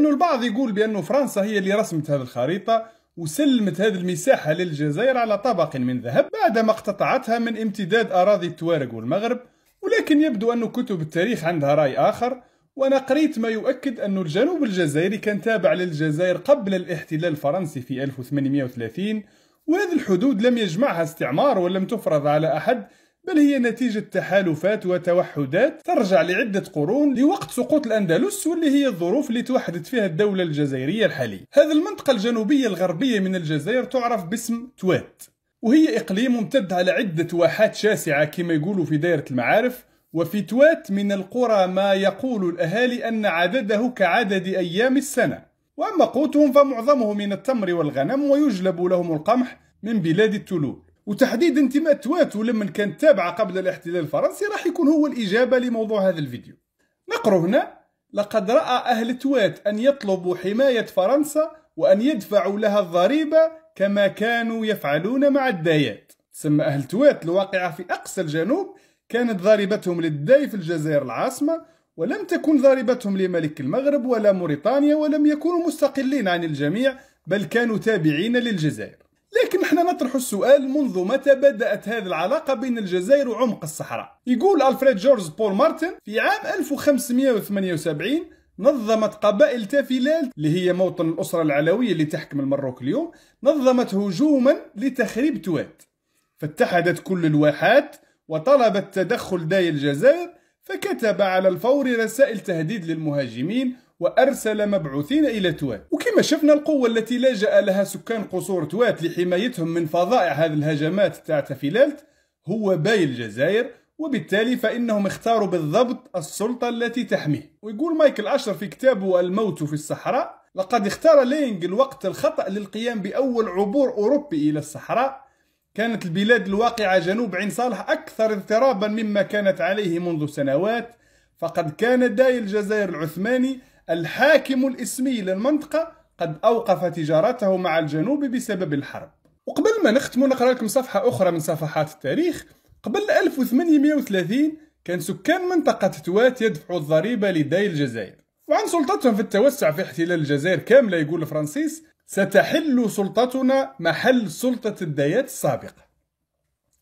انه البعض يقول بانه فرنسا هي اللي رسمت هذه الخريطة وسلمت هذه المساحة للجزائر على طبق من ذهب بعدما اقتطعتها من امتداد أراضي التوارق والمغرب ولكن يبدو أن كتب التاريخ عندها رأي آخر وأنا قريت ما يؤكد أن الجنوب الجزائري كان تابع للجزائر قبل الاحتلال الفرنسي في 1830 وهذه الحدود لم يجمعها استعمار ولم تفرض على أحد بل هي نتيجة تحالفات وتوحدات ترجع لعدة قرون لوقت سقوط الأندلس واللي هي الظروف اللي توحدت فيها الدولة الجزائرية الحالية هذه المنطقة الجنوبية الغربية من الجزائر تعرف باسم توات وهي إقليم ممتد على عدة واحات شاسعة كما يقولوا في دائرة المعارف وفي توات من القرى ما يقول الأهالي أن عدده كعدد أيام السنة وأما قوتهم فمعظمه من التمر والغنم ويجلب لهم القمح من بلاد التلول وتحديد انتماء تواتو لمن كانت تابعة قبل الاحتلال الفرنسي راح يكون هو الإجابة لموضوع هذا الفيديو نقرأ هنا لقد رأى أهل توات أن يطلبوا حماية فرنسا وأن يدفعوا لها الضريبة كما كانوا يفعلون مع الدايات سمى أهل توات الواقعة في أقصى الجنوب كانت ضريبتهم للداي في الجزائر العاصمة ولم تكن ضريبتهم لملك المغرب ولا موريتانيا ولم يكونوا مستقلين عن الجميع بل كانوا تابعين للجزائر نحن نطرح السؤال منذ متى بدأت هذه العلاقة بين الجزائر وعمق الصحراء يقول ألفريد جورج بول مارتن في عام 1578 نظمت قبائل تافيلال اللي هي موطن الأسرة العلوية اللي تحكم المروك اليوم نظمت هجوما لتخريب توات فاتحدت كل الواحات وطلبت تدخل داي الجزائر فكتب على الفور رسائل تهديد للمهاجمين وأرسل مبعوثين إلى توات وكما شفنا القوة التي لجأ لها سكان قصور توات لحمايتهم من فظائع هذه الهجمات تاع تفيلالت هو باي الجزائر وبالتالي فإنهم اختاروا بالضبط السلطة التي تحميه ويقول مايكل أشر في كتابه الموت في الصحراء لقد اختار لينج الوقت الخطأ للقيام بأول عبور أوروبي إلى الصحراء كانت البلاد الواقعة جنوب عين صالح أكثر اضطرابا مما كانت عليه منذ سنوات فقد كان داي الجزائر العثماني الحاكم الاسمي للمنطقة قد أوقف تجارته مع الجنوب بسبب الحرب وقبل ما نختم نقرأ لكم صفحة أخرى من صفحات التاريخ قبل 1830 كان سكان منطقة توات يدفعوا الضريبة لداي الجزائر وعن سلطتهم في التوسع في احتلال الجزائر كاملة يقول فرانسيس ستحل سلطتنا محل سلطة الدايات السابقة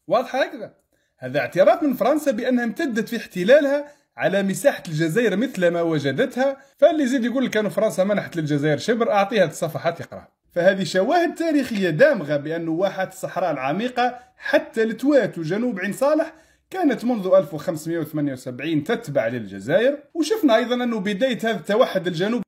واضحة هكذا هذا اعتراف من فرنسا بأنها امتدت في احتلالها على مساحة الجزائر مثل ما وجدتها فاللي يزيد يقول لك أن فرنسا منحت للجزائر شبر أعطيها الصفحات يقرأ فهذه شواهد تاريخية دامغة بأن واحة الصحراء العميقة حتى لتوات وجنوب عين صالح كانت منذ 1578 تتبع للجزائر وشفنا أيضا أنه بداية هذا التوحد الجنوب